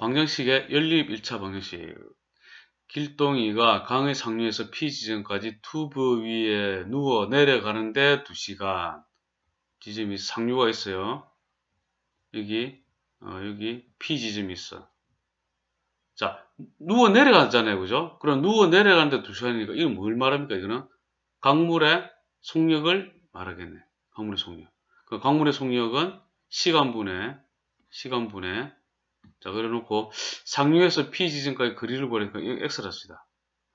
방정식의 연립 1차 방정식 길동이가 강의 상류에서 피 지점까지 투브 위에 누워 내려가는데 2시간 지점이 상류가 있어요. 여기 어, 여기 P 지점이 있어. 자, 누워 내려갔잖아요 그죠? 그럼 누워 내려가는데 2시간이니까 이건 뭘 말합니까? 이거는 강물의 속력을 말하겠네. 강물의 속력. 그 강물의 속력은 시간분에시간분에 자 그래 놓고 상류에서 P 지점까지 거리를 보니까 x 라 합시다.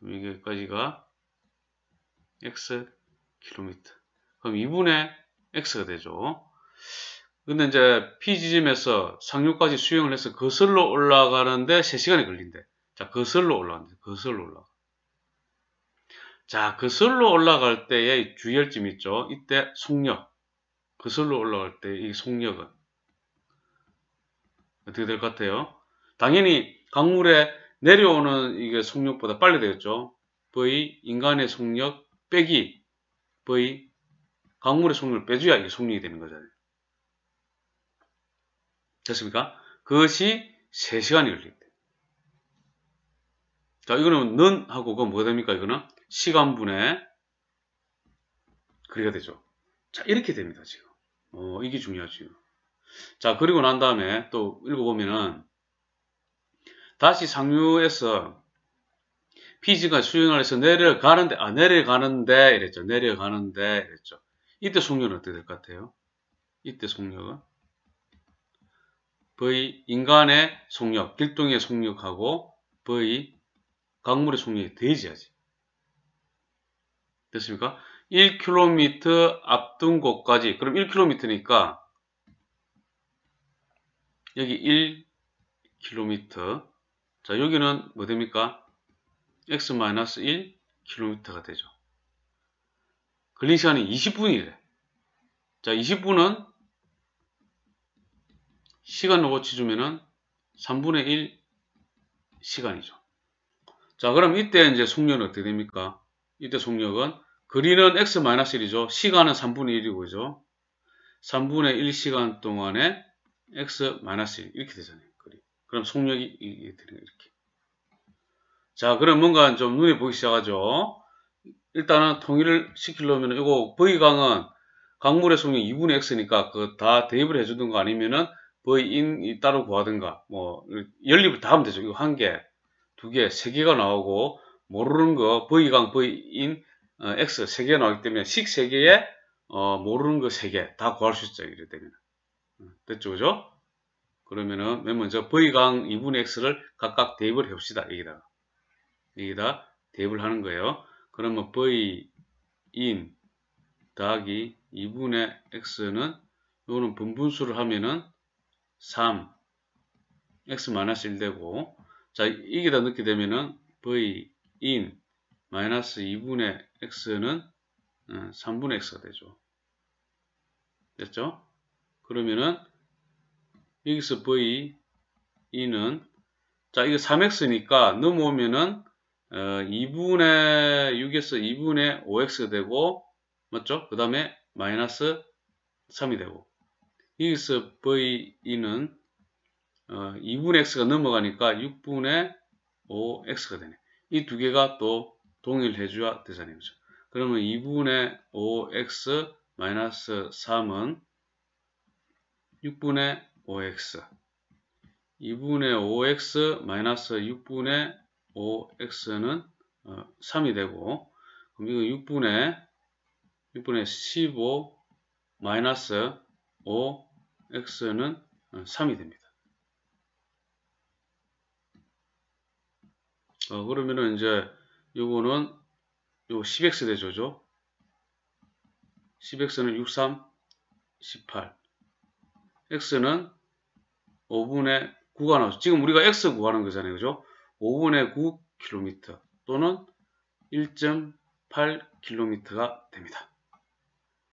여기까지가 X 킬로미터 그럼 2분의 X가 되죠. 근데 이제 P 지점에서 상류까지 수영을 해서 거슬러 올라가는데 3시간이 걸린대. 자 거슬러 올라가는데 거슬러 올라가. 자 거슬러 올라갈 때의 주의할 점 있죠. 이때 속력 거슬러 올라갈 때 이 속력은 어떻게 될 것 같아요? 당연히 강물에 내려오는 이게 속력보다 빨리 되겠죠. V 인간의 속력 빼기 V 강물의 속력을 빼줘야 이게 속력이 되는 거잖아요. 됐습니까? 그것이 3시간이 걸립니다. 자, 이거는 는 하고 그건 뭐가 됩니까? 이거는 시간분에 그래야 되죠. 자, 이렇게 됩니다, 지금. 어, 이게 중요하죠. 자, 그리고 난 다음에 또 읽어보면은 다시 상류에서 피지가 수영을해서 내려가는데, 아, 내려가는데 이랬죠. 내려가는데 이랬죠. 이때 속력은 어떻게 될 것 같아요? 이때 속력은? V 인간의 속력, 길동의 속력하고 V 강물의 속력이 대지하지. 됐습니까? 1km 앞둔 곳까지 그럼 1km니까 여기 1km 자 여기는 뭐 됩니까? x-1km가 되죠. 걸린 시간이 20분이래. 자 20분은 시간으로 고치주면은 3분의 1 시간이죠. 자 그럼 이때 이제 속력은 어떻게 됩니까? 이때 속력은 거리는 x-1이죠. 시간은 3분의 1이고 그죠? 3분의 1시간 동안에 x 마이너스 1 이렇게 되잖아요. 그림. 그럼 속력이 이렇게 되는 거 이렇게. 자, 그럼 뭔가 좀 눈에 보이기 시작하죠. 일단은 통일을 시키려면 이거 V강은 강물의 속력이 2분의 x니까 그 다 대입을 해주는 가 아니면은 V인이 따로 구하든가 뭐 연립을 다 하면 되죠. 이거 한 개, 두 개, 세 개가 나오고 모르는 거 V강, V인, 어, X 세 개 나오기 때문에 식 세 개에 어, 모르는 거 세 개 다 구할 수 있죠. 이래 되면. 음, 됐죠? 그죠? 그러면은 맨 먼저 V강 2분의 X를 각각 대입을 해봅시다. 여기다가. 여기다 대입을 하는 거예요. 그러면 V인 더하기 2분의 X는 요거는 분분수를 하면은 3 X 마이너스 1 되고 자 이기다 넣게 되면은 V인 마이너스 2분의 X는 3분의 음, X가 되죠. 됐죠? 그러면은 여기서 v e는 자 이거 3x니까 넘어오면은 어, 2분의 6에서 2분의 5x가 되고 맞죠? 그 다음에 마이너스 3이 되고 여기서 v는 어, 2분의 x가 넘어가니까 6분의 5x가 되네 이 두 개가 또 동일해 줘야 되잖아요 그렇죠? 그러면 2분의 5x 마이너스 3은 6분의 5x 2분의 5x 마이너스 6분의 5x는 3이 어, 되고 그럼 이거 6분의 6분의 15 마이너스 5x는 3이 어, 됩니다. 어, 그러면은 이제 요거는 요 10x 대조죠. 10x는 6, 3, 18 x는 5분의 9가 나오죠. 지금 우리가 x 구하는 거잖아요. 그죠? 5분의 9 k m 또는 1.8 k m 가 됩니다.